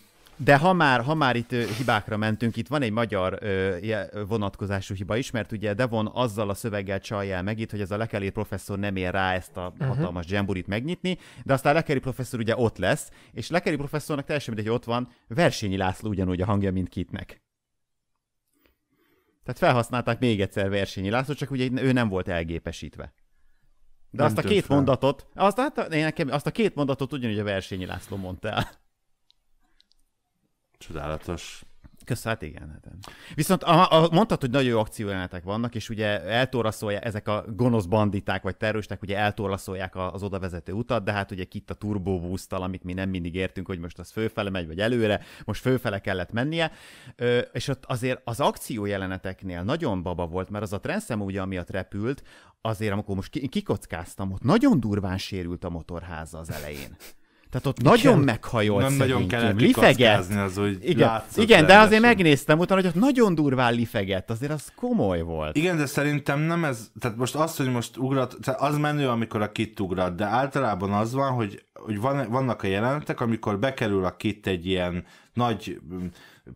De ha már, ha már itt hibákra mentünk, itt van egy magyar ö, vonatkozású hiba is, mert ugye Devon azzal a szöveggel csalja el meg itt, hogy ez a Lekeli professzor nem ér rá ezt a mhm. hatalmas uh-huh. dzsemburit megnyitni, de aztán Lekeli professzor ugye ott lesz, és Lekeli professzornak teljesen mindegy, hogy ott van, Versenyi László ugyanúgy a hangja, mint Kitnek. Tehát felhasználták még egyszer Versenyi László, csak ugye ő nem volt elgépesítve. De azt a két fel. mondatot, azt, hát én nekem, azt a két mondatot ugyanúgy a versenyi László mondta el. Csodálatos. Köszönöm, hát igen. Hát. Viszont a, a, mondtad, hogy nagyon jó akciójelenetek vannak, és ugye eltorlaszolják ezek a gonosz banditák vagy terroristák, ugye eltorlaszolják az oda vezető utat, de hát ugye itt a turbóbusztal, amit mi nem mindig értünk, hogy most az fölfele megy, vagy előre, most fölfele kellett mennie. Ö, és ott azért az akciójeleneteknél nagyon baba volt, mert az a transzem, ugye, amiatt repült, azért, amikor most kikockáztam ott, nagyon durván sérült a motorháza az elején. Tehát ott igen, nagyon meghajolt Nem nagyon kellett lifegett. az hogy Igen, igen de azért megnéztem utána, hogy ott nagyon durván lifegett, azért az komoly volt. Igen, de szerintem nem ez, tehát most az, hogy most ugrat, tehát az menő, amikor a kit ugrat, de általában az van, hogy, hogy van, vannak a jelenetek, amikor bekerül a kit egy ilyen nagy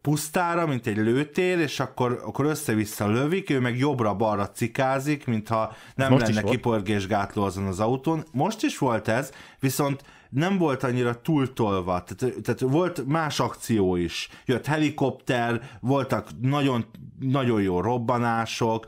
pusztára, mint egy lőtér, és akkor, akkor össze-vissza lövik, ő meg jobbra-balra cikázik, mintha nem Most lenne kiporgésgátló azon az autón. Most is volt ez, viszont nem volt annyira túltolva, tehát, tehát volt más akció is. Jött helikopter, voltak nagyon, nagyon jó robbanások,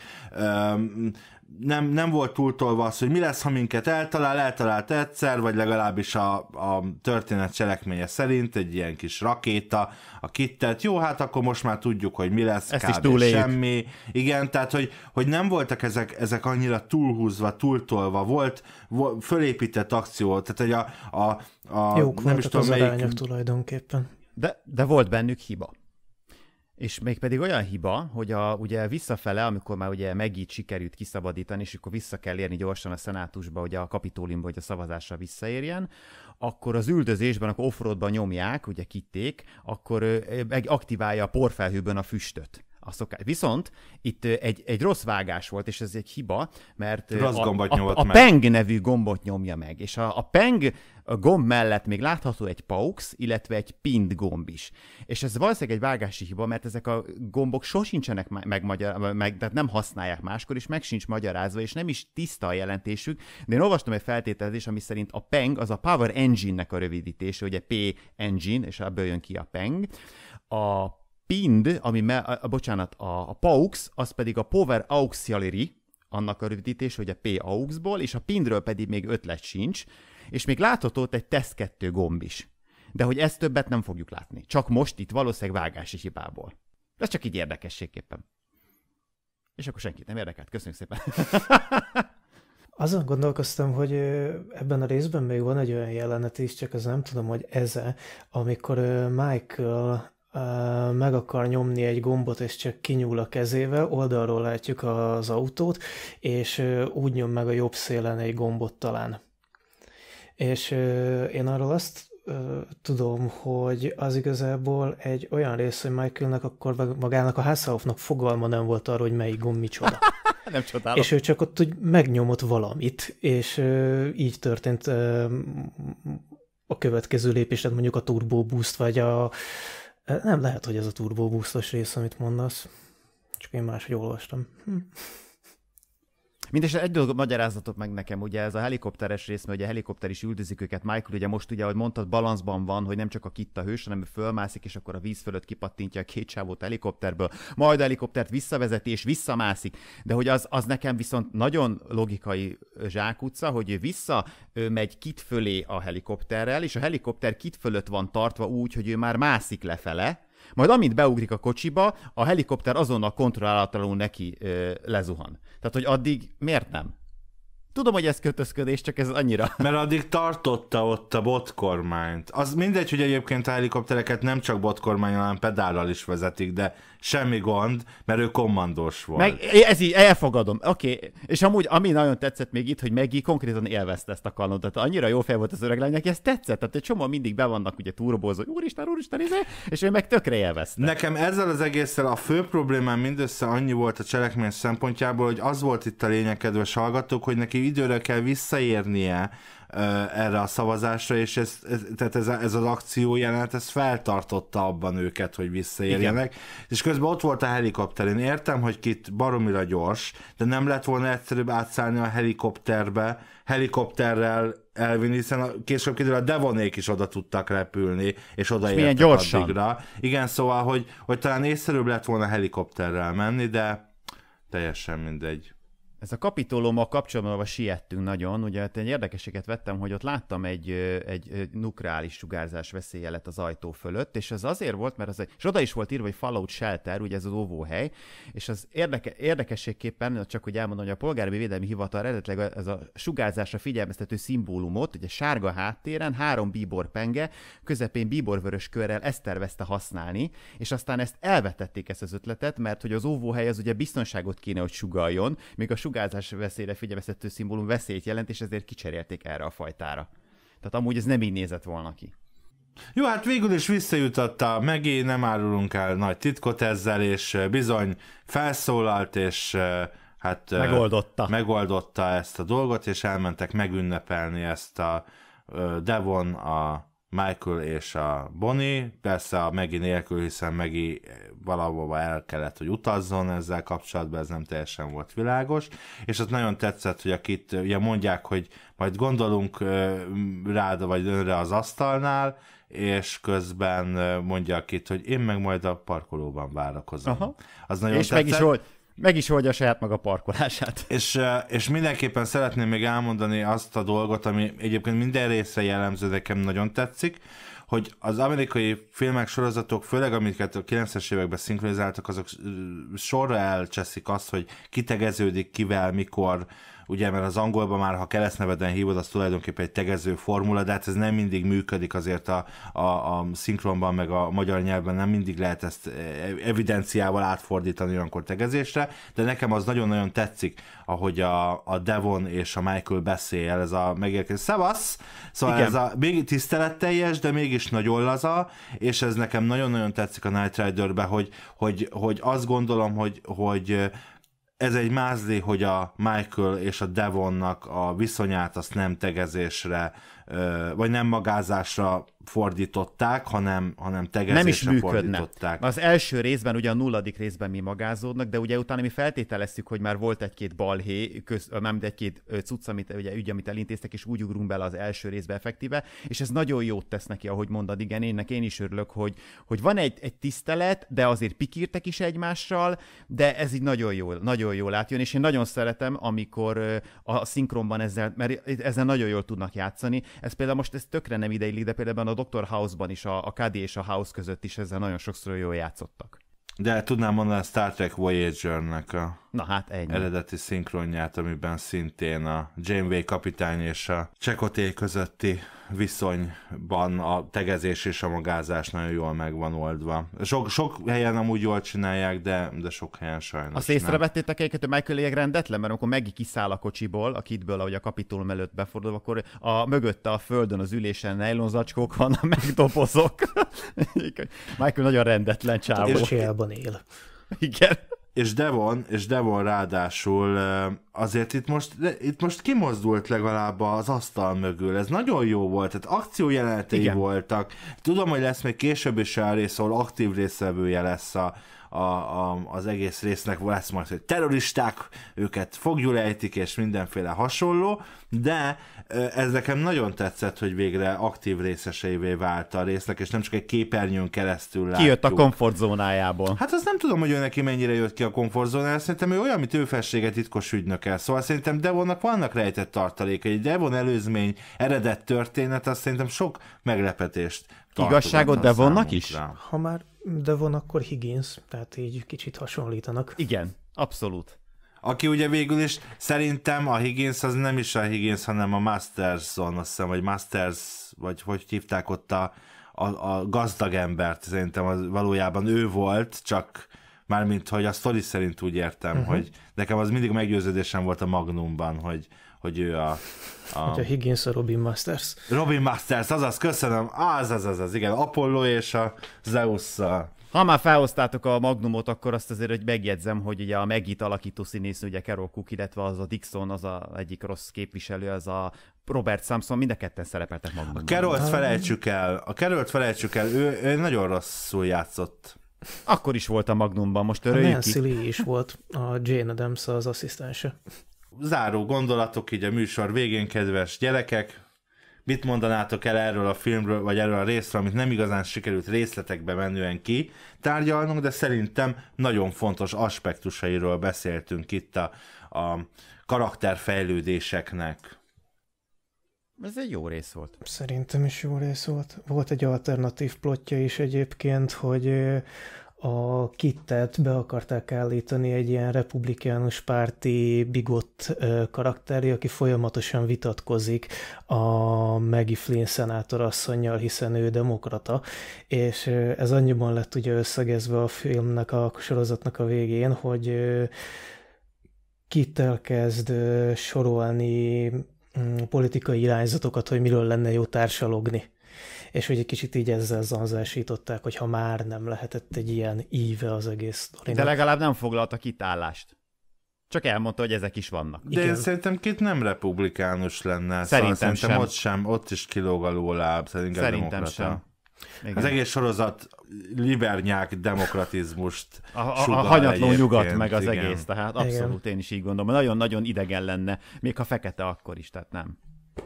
nem, nem volt túltolva az, hogy mi lesz, ha minket eltalál, eltalált egyszer, vagy legalábbis a, a történet cselekménye szerint egy ilyen kis rakéta, a kittet, jó, hát akkor most már tudjuk, hogy mi lesz, Ezt kb. is semmi. Igen, tehát, hogy, hogy nem voltak ezek, ezek annyira túlhúzva, túltolva, volt, volt fölépített akció, tehát, hogy a, a, a Jók nem is tudom, az melyik... tulajdonképpen. De, de volt bennük hiba. És még pedig olyan hiba, hogy a, ugye visszafele, amikor már ugye megint sikerült kiszabadítani, és akkor vissza kell érni gyorsan a szenátusba, hogy a kapitólimba, hogy a szavazásra visszaérjen, akkor az üldözésben, akkor offroadban nyomják, ugye kitték, akkor meg aktiválja a porfelhőben a füstöt a szokás. Viszont itt egy, egy rossz vágás volt, és ez egy hiba, mert rossz a, a, a, a peng nevű gombot nyomja meg, és a, a peng a gomb mellett még látható egy paux, illetve egy pint gomb is. És ez valószínűleg egy vágási hiba, mert ezek a gombok sosincsenek meg, magyar, meg tehát nem használják máskor, és meg sincs magyarázva, és nem is tiszta a jelentésük, de én olvastam egy feltételezést, ami szerint a PENG az a Power Engine-nek a rövidítése, ugye P engine, és ebből jön ki a PENG. A PIND, ami, me, a, bocsánat, a, a PAUX, az pedig a Power Auxiliary, annak a rövidítés, hogy a P AUX-ból, és a pindről pedig még ötlet sincs, és még látható ott egy tesz 2 gomb is. De hogy ezt többet nem fogjuk látni. Csak most itt valószínűleg vágási hibából. Ez csak így érdekességképpen. És akkor senkit nem érdekelt. Köszönjük szépen. [LAUGHS] Azon gondolkoztam, hogy ebben a részben még van egy olyan jelenet is, csak az nem tudom, hogy ez-e, amikor Michael meg akar nyomni egy gombot, és csak kinyúl a kezével, oldalról látjuk az autót, és úgy nyom meg a jobb szélen egy gombot talán. És én arról azt tudom, hogy az igazából egy olyan rész, hogy Michaelnek akkor magának a Hasselhoffnak fogalma nem volt arról, hogy melyik gomb micsoda. [LAUGHS] nem csodálom. És ő csak ott úgy megnyomott valamit, és így történt a következő lépés, tehát mondjuk a Turbo Boost, vagy a... Nem lehet, hogy ez a Turbo Boostos rész, amit mondasz. Csak én máshogy olvastam. Hm. Mindeset egy dolog magyarázatot meg nekem, ugye ez a helikopteres rész, mert ugye a helikopter is üldözik őket, Michael ugye most ugye, ahogy mondtad, balanszban van, hogy nem csak a kitta hős, hanem ő fölmászik, és akkor a víz fölött kipattintja a két sávot helikopterből, majd a helikoptert visszavezeti, és visszamászik. De hogy az, az nekem viszont nagyon logikai zsákutca, hogy ő vissza ő megy kit fölé a helikopterrel, és a helikopter kit fölött van tartva úgy, hogy ő már mászik lefele, majd amint beugrik a kocsiba, a helikopter azonnal kontrollálatlanul neki ö, lezuhan. Tehát, hogy addig miért nem? Tudom, hogy ez kötözködés, csak ez annyira. [LAUGHS] Mert addig tartotta ott a botkormányt. Az mindegy, hogy egyébként a helikoptereket nem csak botkormány, hanem pedállal is vezetik, de semmi gond, mert ő kommandós volt. Meg, ez így, elfogadom, oké. Okay. És amúgy, ami nagyon tetszett még itt, hogy Meggi konkrétan élvezte ezt a kalandot. Tehát annyira jó fel volt az öreg lány, ez tetszett. Tehát egy csomó mindig be vannak ugye turbózó, úristen, úristen, izé, és ő meg tökre élvezte. Nekem ezzel az egésszel a fő problémám mindössze annyi volt a cselekmény szempontjából, hogy az volt itt a lényeg, kedves hallgatók, hogy neki időre kell visszaérnie erre a szavazásra, és ez, ez, tehát ez, ez az akció jelenet, ez feltartotta abban őket, hogy visszaérjenek. Igen. És közben ott volt a helikopter. Én értem, hogy kit baromira gyors, de nem lett volna egyszerűbb átszállni a helikopterbe, helikopterrel elvinni, hiszen a, később kiderül a devonék is oda tudtak repülni, és oda és milyen gyorsan. Addigra. Igen, szóval, hogy, hogy talán észszerűbb lett volna helikopterrel menni, de teljesen mindegy. Ez a kapitolommal kapcsolatban siettünk nagyon, ugye hát egy érdekeséget vettem, hogy ott láttam egy, egy nukleáris sugárzás veszélyelet az ajtó fölött, és ez azért volt, mert az egy, és oda is volt írva, hogy Fallout Shelter, ugye ez az óvóhely, és az érdeke, érdekességképpen, csak hogy elmondom, hogy a Polgári Védelmi Hivatal eredetileg ez a sugárzásra figyelmeztető szimbólumot, ugye sárga háttéren, három bíbor penge, közepén bíborvörös körrel ezt tervezte használni, és aztán ezt elvetették ezt az ötletet, mert hogy az óvóhely az ugye biztonságot kéne, hogy sugaljon, még a sugárzás sugárzás veszélyre figyelmeztető szimbólum veszélyt jelent, és ezért kicserélték erre a fajtára. Tehát amúgy ez nem így nézett volna ki. Jó, hát végül is visszajutatta megé, nem árulunk el nagy titkot ezzel, és eh, bizony felszólalt, és eh, hát eh, megoldotta. megoldotta ezt a dolgot, és elmentek megünnepelni ezt a Devon a Michael és a Bonnie, persze a Megi nélkül, hiszen Megi eh, valahol el kellett, hogy utazzon ezzel kapcsolatban, ez nem teljesen volt világos, és az nagyon tetszett, hogy akit eh, ugye mondják, hogy majd gondolunk eh, rád vagy önre az asztalnál, és közben mondja akit, hogy én meg majd a parkolóban várakozom. Aha. Az nagyon és tetszett. meg is volt meg is oldja saját maga parkolását. [LAUGHS] És, és mindenképpen szeretném még elmondani azt a dolgot, ami egyébként minden részre jellemző, nekem nagyon tetszik, hogy az amerikai filmek, sorozatok, főleg amiket a 90-es években szinkronizáltak, azok sorra elcseszik azt, hogy kitegeződik kivel, mikor, ugye mert az angolban már, ha keresztneveden hívod, az tulajdonképpen egy tegező formula, de hát ez nem mindig működik azért a, a, a szinkronban, meg a magyar nyelvben nem mindig lehet ezt e, evidenciával átfordítani olyankor tegezésre, de nekem az nagyon-nagyon tetszik, ahogy a, a Devon és a Michael beszél, ez a megérkezés. Szevasz! Szóval Igen. ez a még tiszteletteljes, de mégis nagyon laza, és ez nekem nagyon-nagyon tetszik a Night Rider-be, hogy, hogy, hogy azt gondolom, hogy, hogy ez egy mázli, hogy a Michael és a Devonnak a viszonyát azt nem tegezésre, vagy nem magázásra fordították, hanem, hanem tegezésre Nem is működne. fordították. Az első részben, ugye a nulladik részben mi magázódnak, de ugye utána mi feltételeztük, hogy már volt egy-két balhé, köz, nem egy-két cucc, amit, ugye, ügy, amit elintéztek, és úgy ugrunk bele az első részbe effektíve, és ez nagyon jót tesz neki, ahogy mondod, igen, énnek én is örülök, hogy, hogy van egy, egy tisztelet, de azért pikírtek is egymással, de ez így nagyon jól, nagyon jól átjön, és én nagyon szeretem, amikor a szinkronban ezzel, mert ezzel nagyon jól tudnak játszani. Ez például most ez tökre nem ideillik, de például a a Dr. House-ban is, a, a KD és a House között is ezzel nagyon sokszor jól játszottak. De tudnám mondani a Star Trek Voyager-nek a Na hát ennyi. Eredeti szinkronját, amiben szintén a Janeway kapitány és a Csekoté közötti viszonyban a tegezés és a magázás nagyon jól megvan oldva. Sok, sok helyen amúgy jól csinálják, de, de sok helyen sajnos Azt észrevettétek egyébként, hogy Michael Yeag rendetlen, mert amikor Maggie kiszáll a kocsiból, a kitből, ahogy a kapitulum előtt befordul, akkor a mögötte a földön az ülésen nylon zacskók vannak, megdobozok. [LAUGHS] Michael nagyon rendetlen csávó. És él. Igen és Devon, és Devon ráadásul azért itt most, itt most kimozdult legalább az asztal mögül, ez nagyon jó volt, tehát akciójelenetei voltak, tudom, hogy lesz még később is a rész, ahol aktív részvevője lesz a, a, a, az egész résznek lesz majd, hogy terroristák, őket fogjul ejtik, és mindenféle hasonló, de ez nekem nagyon tetszett, hogy végre aktív részeseivé vált a résznek, és nem csak egy képernyőn keresztül látjuk. jött a komfortzónájából. Hát azt nem tudom, hogy ő neki mennyire jött ki a komfortzónájából, szerintem ő olyan, mint ő felsége titkos el Szóval szerintem Devonnak vannak rejtett tartalékai. Egy Devon előzmény, eredet történet, azt szerintem sok meglepetést Igazságot Devonnak is? Ha már de van akkor Higgins, tehát így kicsit hasonlítanak. Igen, abszolút. Aki ugye végül is szerintem a Higgins az nem is a Higgins, hanem a Masterson, azt hiszem, vagy Masters, vagy hogy hívták ott a, a, a gazdag embert, szerintem az valójában ő volt, csak mármint, hogy a sztori szerint úgy értem, uh-huh. hogy nekem az mindig meggyőződésem volt a Magnumban, hogy hogy ő a... a... Hogy a Higgins a Robin Masters. Robin Masters, azaz, köszönöm, az, az, az, az, igen, Apollo és a zeus a Ha már felhoztátok a Magnumot, akkor azt azért, hogy megjegyzem, hogy ugye a Megit alakító színésznő, ugye Carol Cook, illetve az a Dixon, az a egyik rossz képviselő, az a Robert Samson, mind a ketten szerepeltek Magnumon. A carol felejtsük el, a carol felejtsük el, ő, ő nagyon rosszul játszott. Akkor is volt a Magnumban, most örüljük A Nancy Lee is volt, a Jane Adams az asszisztense záró gondolatok így a műsor végén, kedves gyerekek, mit mondanátok el erről a filmről, vagy erről a részről, amit nem igazán sikerült részletekbe menően ki tárgyalnunk, de szerintem nagyon fontos aspektusairól beszéltünk itt a, a karakterfejlődéseknek. Ez egy jó rész volt. Szerintem is jó rész volt. Volt egy alternatív plotja is egyébként, hogy a kittet be akarták állítani egy ilyen republikánus párti bigott karakteri, aki folyamatosan vitatkozik a Maggie Flynn szenátor asszonynal, hiszen ő demokrata, és ez annyiban lett ugye összegezve a filmnek, a sorozatnak a végén, hogy kittel elkezd sorolni mm, politikai irányzatokat, hogy miről lenne jó társalogni és hogy egy kicsit így ezzel zanzásították, hogy ha már nem lehetett egy ilyen íve az egész sztorinak. De legalább nem foglalta kitállást. Csak elmondta, hogy ezek is vannak. De Igen. én szerintem két nem republikánus lenne. Szóval szerintem, szóval szerintem sem. ott sem, ott is kilóg a lóláb, szerintem, szerintem demokrata. sem. Igen. Az egész sorozat libernyák demokratizmust A, a, a hanyatló nyugat meg az igen. egész, tehát abszolút Igen. én is így gondolom. Nagyon-nagyon idegen lenne, még ha fekete akkor is, tehát nem.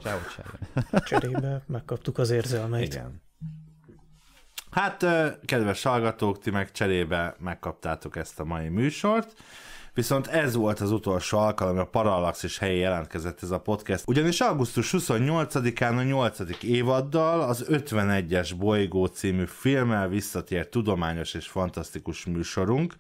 Sehogy sem. Cserébe megkaptuk az érzelmeit. Igen. Hát, kedves hallgatók, ti meg cserébe megkaptátok ezt a mai műsort. Viszont ez volt az utolsó alkalom, a Parallax is helyi jelentkezett ez a podcast. Ugyanis augusztus 28-án a 8. évaddal az 51-es Bolygó című filmmel visszatér tudományos és fantasztikus műsorunk.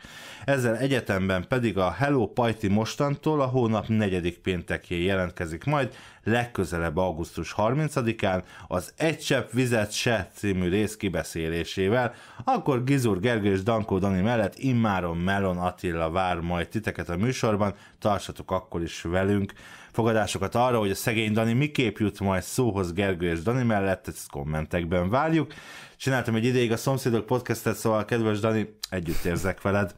Ezzel egyetemben pedig a Hello Pajti mostantól a hónap negyedik péntekjén jelentkezik majd legközelebb augusztus 30-án az Egy csepp vizet se című rész kibeszélésével, akkor Gizur Gergő és Dankó Dani mellett immáron Melon Attila vár majd titeket a műsorban, tartsatok akkor is velünk. Fogadásokat arra, hogy a szegény Dani miképp jut majd szóhoz Gergő és Dani mellett, ezt kommentekben várjuk, Csináltam egy ideig a Szomszédok podcastet, szóval kedves Dani, együtt érzek veled.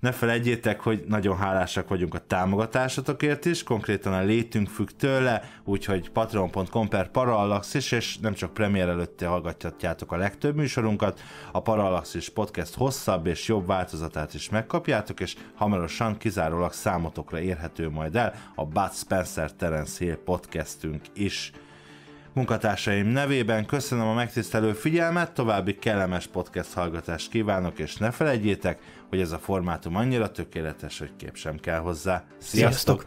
Ne felejtjétek, hogy nagyon hálásak vagyunk a támogatásatokért is, konkrétan a létünk függ tőle, úgyhogy patreon.com per is, és nem csak premier előtte hallgatjátok a legtöbb műsorunkat, a Parallaxis podcast hosszabb és jobb változatát is megkapjátok, és hamarosan kizárólag számotokra érhető majd el a Bud Spencer Terence Hill podcastünk is. Munkatársaim nevében köszönöm a megtisztelő figyelmet, további kellemes podcast hallgatást kívánok, és ne felejtjétek, hogy ez a formátum annyira tökéletes, hogy kép sem kell hozzá. Sziasztok! Sziasztok!